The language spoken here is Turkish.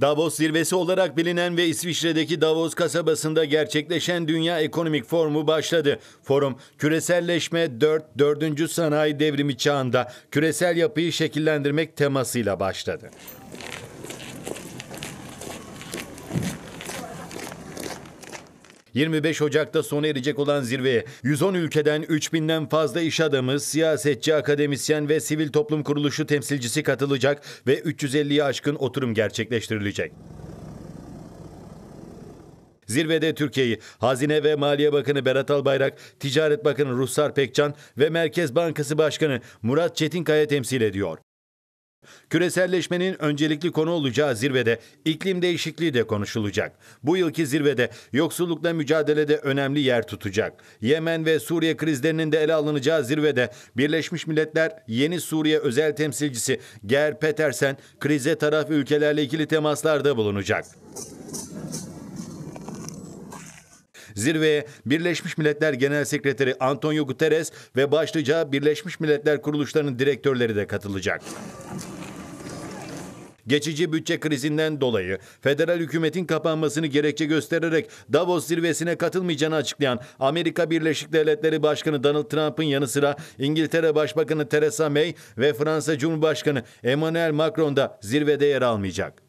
Davos zirvesi olarak bilinen ve İsviçre'deki Davos kasabasında gerçekleşen Dünya Ekonomik Forumu başladı. Forum, küreselleşme 4. 4. sanayi devrimi çağında küresel yapıyı şekillendirmek temasıyla başladı. 25 Ocak'ta sona erecek olan zirveye 110 ülkeden 3000'den fazla iş adamı, siyasetçi, akademisyen ve sivil toplum kuruluşu temsilcisi katılacak ve 350'yi aşkın oturum gerçekleştirilecek. Zirvede Türkiye'yi Hazine ve Maliye Bakanı Berat Albayrak, Ticaret Bakanı Ruhsar Pekcan ve Merkez Bankası Başkanı Murat Çetinkaya temsil ediyor. Küreselleşmenin öncelikli konu olacağı zirvede iklim değişikliği de konuşulacak. Bu yılki zirvede yoksullukla mücadelede önemli yer tutacak. Yemen ve Suriye krizlerinin de ele alınacağı zirvede Birleşmiş Milletler yeni Suriye özel temsilcisi Ger Petersen krize taraf ülkelerle ikili temaslarda bulunacak. Zirveye Birleşmiş Milletler Genel Sekreteri Antonio Guterres ve başlıca Birleşmiş Milletler kuruluşlarının direktörleri de katılacak. Geçici bütçe krizinden dolayı federal hükümetin kapanmasını gerekçe göstererek Davos zirvesine katılmayacağını açıklayan Amerika Birleşik Devletleri Başkanı Donald Trump'ın yanı sıra İngiltere Başbakanı Theresa May ve Fransa Cumhurbaşkanı Emmanuel Macron da zirvede yer almayacak.